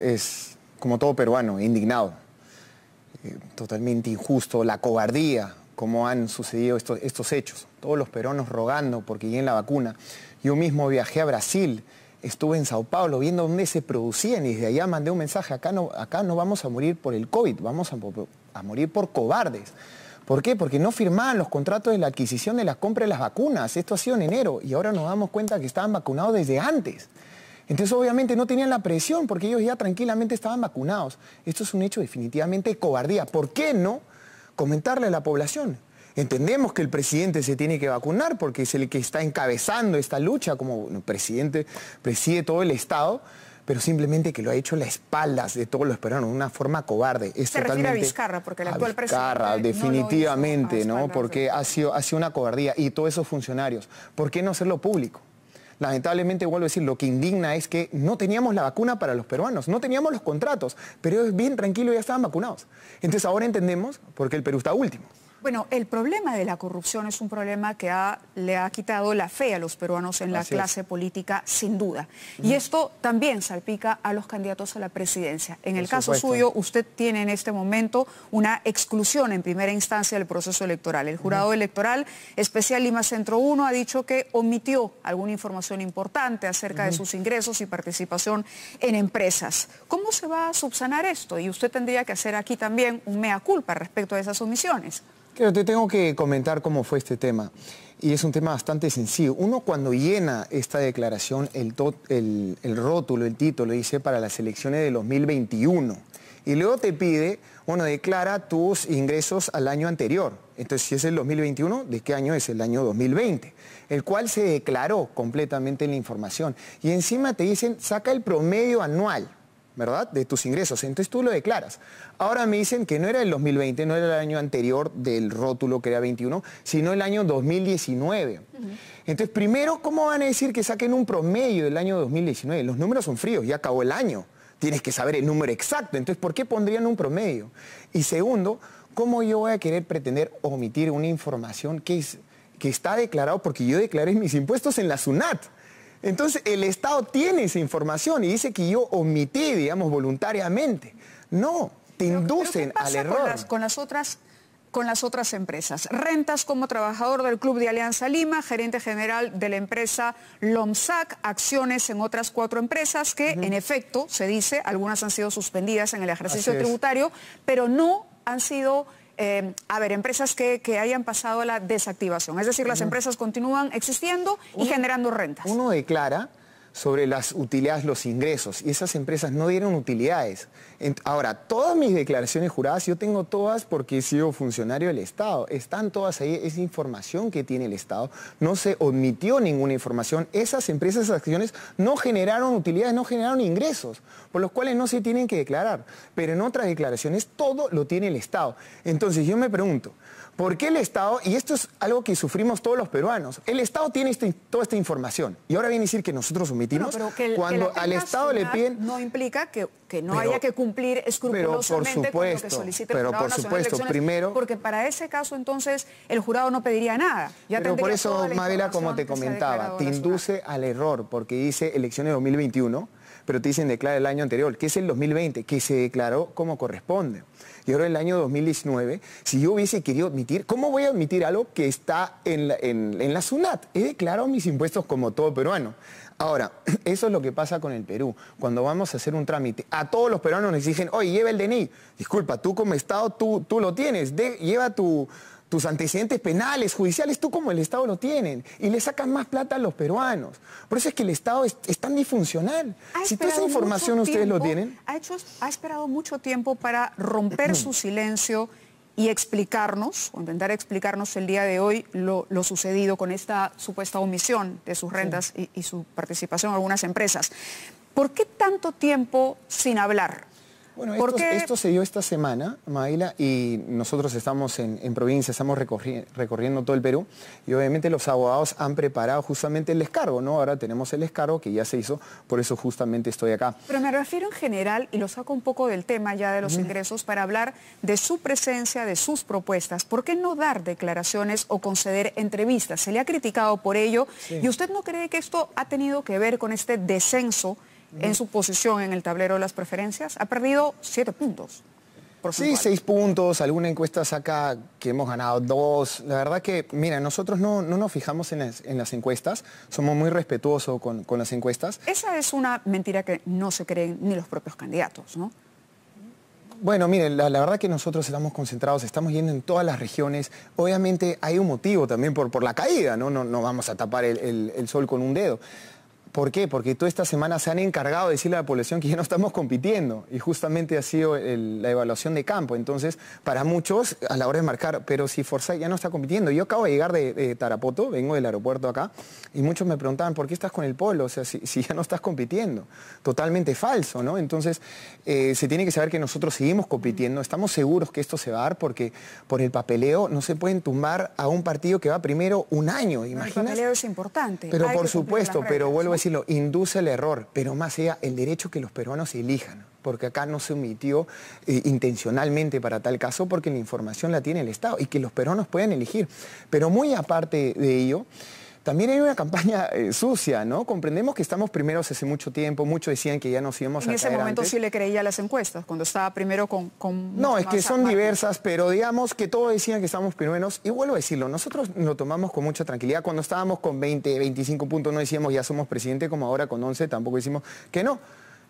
es, como todo peruano, indignado, eh, totalmente injusto, la cobardía, como han sucedido estos, hechos. Todos los peruanos rogando porque lleguen la vacuna. Yo mismo viajé a Brasil, estuve en Sao Paulo viendo dónde se producían y desde allá mandé un mensaje, acá no, acá no vamos a morir por el COVID, vamos a, a morir por cobardes. ¿Por qué? Porque no firmaban los contratos de la adquisición de las compras de las vacunas. Esto ha sido en enero y ahora nos damos cuenta que estaban vacunados desde antes. Entonces obviamente no tenían la presión porque ellos ya tranquilamente estaban vacunados. Esto es un hecho definitivamente de cobardía. ¿Por qué no comentarle a la población? Entendemos que el presidente se tiene que vacunar porque es el que está encabezando esta lucha como presidente, preside todo el Estado, pero simplemente que lo ha hecho a las espaldas de todos los peruanos, de una forma cobarde. Es Se refiere a Vizcarra, porque el actual presidente definitivamente, ¿no? ¿no? Porque ha sido, ha sido una cobardía. Y todos esos funcionarios, ¿por qué no hacerlo público? Lamentablemente, vuelvo a decir, lo que indigna es que no teníamos la vacuna para los peruanos, no teníamos los contratos, pero es bien tranquilo, ya estaban vacunados. Entonces ahora entendemos por qué el Perú está último. Bueno, el problema de la corrupción es un problema que le ha quitado la fe a los peruanos en la clase política, sin duda. Y esto también salpica a los candidatos a la presidencia. En el caso suyo, usted tiene en este momento una exclusión en primera instancia del proceso electoral. El jurado electoral especial Lima Centro 1 ha dicho que omitió alguna información importante acerca de sus ingresos y participación en empresas. ¿Cómo se va a subsanar esto? Y usted tendría que hacer aquí también un mea culpa respecto a esas omisiones te tengo que comentar cómo fue este tema. Y es un tema bastante sencillo. Uno cuando llena esta declaración, el, el rótulo, el título dice para las elecciones de 2021. Y luego te pide, bueno, declara tus ingresos al año anterior. Entonces, si es el 2021, ¿de qué año es? El año 2020, el cual se declaró completamente en la información. Y encima te dicen, saca el promedio anual. ¿verdad? De tus ingresos. Entonces tú lo declaras. Ahora me dicen que no era el 2020, no era el año anterior del rótulo que era 21, sino el año 2019. Entonces, primero, ¿cómo van a decir que saquen un promedio del año 2019? Los números son fríos, ya acabó el año. Tienes que saber el número exacto. Entonces, ¿por qué pondrían un promedio? Y segundo, ¿cómo yo voy a querer pretender omitir una información que, que está declarado porque yo declaré mis impuestos en la SUNAT? Entonces, el Estado tiene esa información y dice que yo omití, digamos, voluntariamente. No, te inducen al error. Con las, otras con las otras empresas. Rentas como trabajador del Club de Alianza Lima, gerente general de la empresa LOMSAC, acciones en otras cuatro empresas que, en efecto, se dice, algunas han sido suspendidas en el ejercicio tributario, pero no han sido eh, a ver, empresas que, hayan pasado la desactivación. Es decir, las empresas continúan existiendo y generando rentas. Uno declara sobre las utilidades, los ingresos, y esas empresas no dieron utilidades. ahora, todas mis declaraciones juradas, yo tengo todas porque he sido funcionario del Estado, están todas ahí, es información que tiene el Estado, no se omitió ninguna información, esas empresas, esas acciones no generaron utilidades, no generaron ingresos, por los cuales no se tienen que declarar, pero en otras declaraciones todo lo tiene el Estado. Entonces yo me pregunto, porque el Estado, y esto es algo que sufrimos todos los peruanos, el Estado tiene este, toda esta información. Y ahora viene a decir que nosotros omitimos. que cuando al Estado le piden. No implica que, no haya que cumplir escrupulosamente por supuesto, con lo que solicite el pero por supuesto, primero. Porque para ese caso, entonces, el jurado no pediría nada. pero por eso, Mabela, como te comentaba, te induce al error, porque dice elecciones 2021 pero te dicen declara el año anterior, que es el 2020, que se declaró como corresponde. Y ahora el año 2019, si yo hubiese querido admitir, ¿cómo voy a admitir algo que está en la, en, en la SUNAT? He declarado mis impuestos como todo peruano. Ahora, eso es lo que pasa con el Perú. Cuando vamos a hacer un trámite, a todos los peruanos nos exigen, oye, lleva el DNI. Disculpa, tú como Estado, tú, tú lo tienes. lleva tus antecedentes penales, judiciales, tú como el Estado lo tienen. Y le sacan más plata a los peruanos. Por eso es que el Estado es, tan disfuncional. Si toda esa información ustedes lo tienen... ha esperado mucho tiempo para romper su silencio y explicarnos, o intentar explicarnos el día de hoy lo, sucedido con esta supuesta omisión de sus rentas y, y, su participación en algunas empresas. ¿Por qué tanto tiempo sin hablar? Bueno, esto, se dio esta semana, Maila, y nosotros estamos en, provincia, estamos recorriendo todo el Perú, y obviamente los abogados han preparado justamente el descargo, ¿no? Ahora tenemos el descargo que ya se hizo, por eso justamente estoy acá. Pero me refiero en general, y lo saco un poco del tema ya de los ingresos, para hablar de su presencia, de sus propuestas. ¿Por qué no dar declaraciones o conceder entrevistas? Se le ha criticado por ello, y usted no cree que esto ha tenido que ver con este descenso en su posición en el tablero de las preferencias, ha perdido siete puntos. Sí, seis puntos, alguna encuesta saca que hemos ganado dos. La verdad que, mira, nosotros no, no nos fijamos en las, encuestas, somos muy respetuosos con, las encuestas. Esa es una mentira que no se creen ni los propios candidatos, ¿no? Bueno, miren, la, verdad que nosotros estamos concentrados, estamos yendo en todas las regiones. Obviamente hay un motivo también por, por la caída, ¿no? No, no vamos a tapar el sol con un dedo. ¿Por qué? Porque toda esta semana se han encargado de decirle a la población que ya no estamos compitiendo y justamente ha sido la evaluación de campo. Entonces, para muchos, a la hora de marcar, pero si Forza ya no está compitiendo. Yo acabo de llegar de, Tarapoto, vengo del aeropuerto acá, y muchos me preguntaban, ¿por qué estás con el polo? O sea, si, ya no estás compitiendo. Totalmente falso, ¿no? Entonces, eh, se tiene que saber que nosotros seguimos compitiendo, estamos seguros que esto se va a dar porque por el papeleo no se pueden tumbar a un partido que va primero un año, imagínate. El papeleo es importante. Pero por supuesto, pero vuelvo a decirlo?, induce el error, pero más sea el derecho que los peruanos elijan, porque acá no se omitió eh, intencionalmente para tal caso, porque la información la tiene el Estado y que los peruanos puedan elegir. Pero muy aparte de ello, también hay una campaña eh, sucia, ¿no? Comprendemos que estamos primeros hace mucho tiempo, muchos decían que ya nos íbamos en a En ese momento sí le creía a las encuestas, cuando estaba primero con... no, es que son diversas, pero digamos que todos decían que estamos primeros, y vuelvo a decirlo, nosotros lo tomamos con mucha tranquilidad, cuando estábamos con 20, 25 puntos no decíamos ya somos presidente, como ahora con 11 tampoco decimos que no.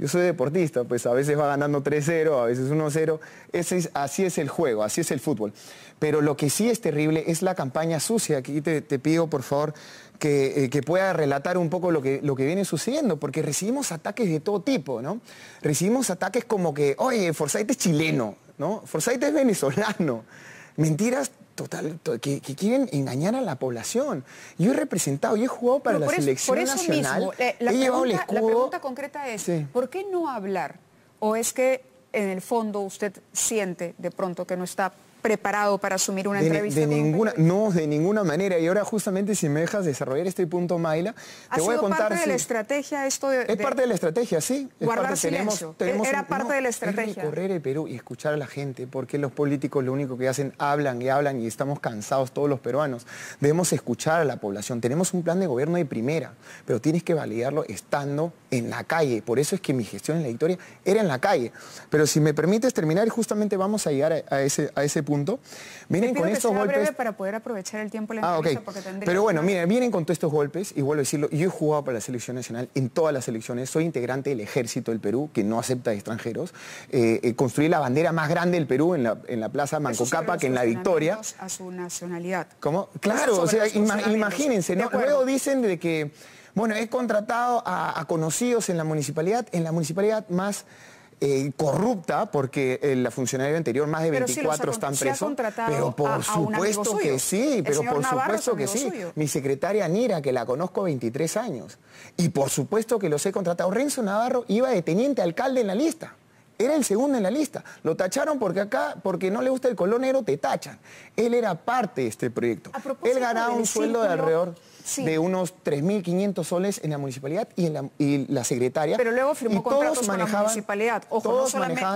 Yo soy deportista, pues a veces va ganando 3-0, a veces 1-0. así es el juego, así es el fútbol. Pero lo que sí es terrible es la campaña sucia. Aquí te, pido, por favor, eh, que, pueda relatar un poco lo que, lo que viene sucediendo, porque recibimos ataques de todo tipo, ¿no? Recibimos ataques como que, oye, Forsyth es chileno, ¿no? Forsyth es venezolano. Mentiras total, que, quieren engañar a la población. Yo he representado, yo he jugado para la selección nacional. Eh, he pregunta, llevado el escudo. La pregunta concreta es, ¿por qué no hablar? ¿O es que en el fondo usted siente de pronto que no está preparado para asumir una entrevista? ninguna, no, de ninguna manera. Y ahora justamente si me dejas desarrollar este punto, Mayla, te voy a contar... ¿Es parte de la estrategia esto Es parte de la estrategia, sí. Guardar silencio. E-, era parte de la estrategia. Correr el Perú y escuchar a la gente, porque los políticos lo único que hacen, hablan y hablan y estamos cansados todos los peruanos. Debemos escuchar a la población. Tenemos un plan de gobierno de primera, pero tienes que validarlo estando en la calle. Por eso es que mi gestión en la victoria era en la calle. Pero pero si me permites terminar, justamente vamos a llegar a, ese, a ese punto, vienen con estos golpes... para poder aprovechar el tiempo ah, Pero bueno, miren, vienen con todos estos golpes, y vuelvo a decirlo, yo he jugado para la selección nacional en todas las selecciones, soy integrante del ejército del Perú, que no acepta extranjeros, eh, eh construí la bandera más grande del Perú en la, en la plaza Mancocapa que en la Victoria. A su nacionalidad. ¿Cómo? Claro, o sea, imagínense, luego dicen de que, bueno, he contratado a conocidos en la municipalidad, en la municipalidad más eh, corrupta, porque eh, la funcionaria anterior, más de 24 están presos. Pero por supuesto que sí, pero por supuesto que sí. Mi secretaria Nira, que la conozco 23 años, y por supuesto que los he contratado. Renzo Navarro iba de teniente alcalde en la lista. Era el segundo en la lista. Lo tacharon porque acá, porque no le gusta el colonero, te tachan. Él era parte de este proyecto. Él ganaba un sueldo de alrededor de unos 3.500 soles en la municipalidad y, en la, secretaria. Pero luego firmó contratos con la municipalidad. Ojo,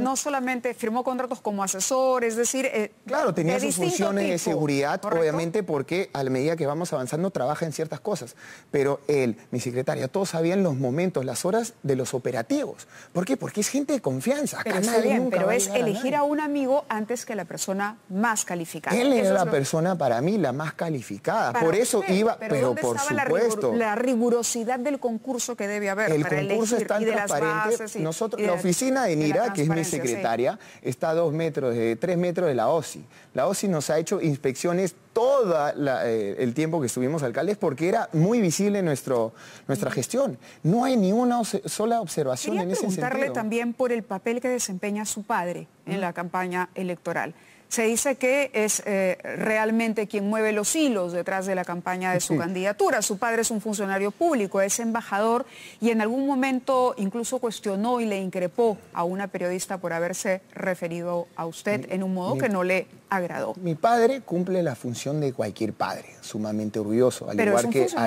no, solamente, firmó contratos como asesor, es decir... Eh, claro, tenía sus funciones de seguridad, obviamente, porque a medida que vamos avanzando trabaja en ciertas cosas. Pero él, mi secretaria, todos sabían los momentos, las horas de los operativos. ¿Por qué? Porque es gente de confianza. Acá pero nadie pero es elegir a, un amigo antes que la persona más calificada. Él es la persona, para mí, la más calificada. Por eso iba... Por supuesto. La, rigurosidad del concurso que debe haber. El concurso está transparente. Nosotros, la oficina de Nira, que es mi secretaria, está a dos metros, de, tres metros de la OSI. La OSI nos ha hecho inspecciones todo eh, el tiempo que estuvimos alcaldes porque era muy visible nuestro, nuestra gestión. No hay ni una sola observación en ese sentido. preguntarle también por el papel que desempeña su padre en la campaña electoral. Se dice que es eh, realmente quien mueve los hilos detrás de la campaña de su candidatura. Su padre es un funcionario público, es embajador y en algún momento incluso cuestionó y le increpó a una periodista por haberse referido a usted en un modo que no le agradó. Mi padre cumple la función de cualquier padre, sumamente orgulloso, al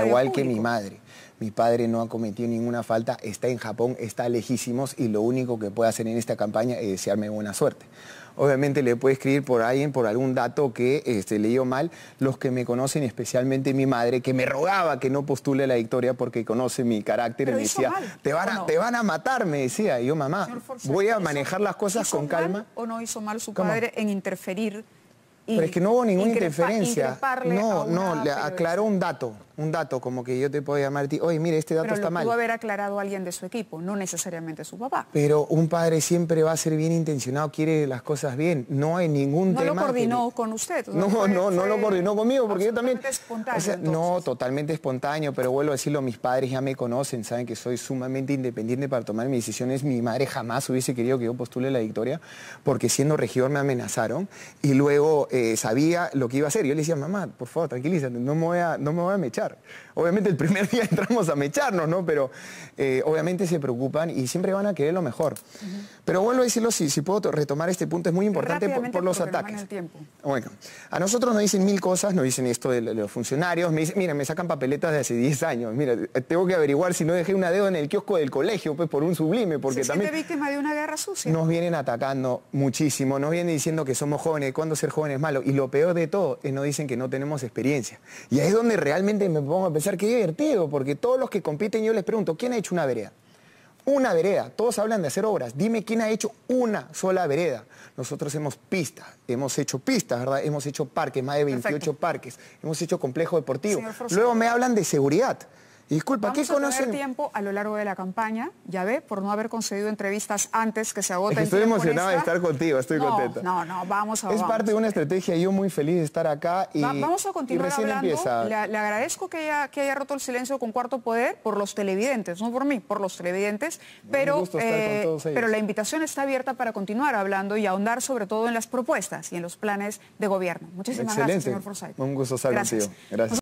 igual que mi madre mi padre no ha cometido ninguna falta, está en Japón, está lejísimos y lo único que puede hacer en esta campaña es desearme buena suerte. Obviamente le puede escribir por alguien, por algún dato que este, le dio mal. Los que me conocen, especialmente mi madre, que me rogaba que no postule la victoria porque conoce mi carácter, y me decía, te, van a, matar, me decía. yo, mamá, voy a manejar las cosas con calma. ¿O no hizo mal su padre en interferir? Pero es que no hubo ninguna interferencia. No, no, le aclaró un dato, un dato, como que yo te puedo llamar a ti, oye, mire, este dato está mal. Pudo haber aclarado a alguien de su equipo, no necesariamente su papá. Pero un padre siempre va a ser bien intencionado, quiere las cosas bien. No hay ningún tema. No lo coordinó con usted. No, no, no, lo coordinó conmigo, porque yo también. Espontáneo, o sea, no, totalmente espontáneo, pero vuelvo a decirlo, mis padres ya me conocen, saben que soy sumamente independiente para tomar mis decisiones. Mi madre jamás hubiese querido que yo postule la victoria, porque siendo regidor me amenazaron. Y luego eh, sabía lo que iba a hacer. Yo le decía, mamá, por favor, tranquilízate, no me voy a, no me voy a mechar. Obviamente el primer día entramos a mecharnos, ¿no? Pero eh, obviamente se preocupan y siempre van a querer lo mejor. Pero vuelvo a decirlo, si, puedo retomar este punto, es muy importante por, los ataques. Bueno, a nosotros nos dicen mil cosas, nos dicen esto de, los funcionarios, me dicen, mira, me sacan papeletas de hace 10 años, mira, eh, tengo que averiguar si no dejé una deuda en el kiosco del colegio, pues por un sublime, porque también... víctima de una guerra sucia. Nos vienen atacando muchísimo, nos vienen diciendo que somos jóvenes, ¿cuándo ser jóvenes? Y lo peor de todo es no dicen que no tenemos experiencia. Y ahí es donde realmente me pongo a pensar que divertido, porque todos los que compiten yo les pregunto, ¿quién ha hecho una vereda? Una vereda, todos hablan de hacer obras. Dime quién ha hecho una sola vereda. Nosotros hemos pistas, hemos hecho pistas, ¿verdad? Hemos hecho parques, más de 28 parques, hemos hecho complejo deportivo. Luego me hablan de seguridad. Disculpa, Vamos ¿qué a conocen? Tener tiempo a lo largo de la campaña, ya ve, por no haber concedido entrevistas antes que se tiempo. estoy emocionada de estar contigo, estoy contenta. No, no, vamos a Es parte de una estrategia, yo muy feliz de estar acá y Vamos a continuar hablando. Le, agradezco que haya, que haya roto el silencio con Cuarto Poder por los televidentes, no por mí, por los televidentes, pero, eh, pero la invitación está abierta para continuar hablando y ahondar sobre todo en las propuestas y en los planes de gobierno. Muchísimas gracias, señor Forsyth. Un gusto estar Gracias.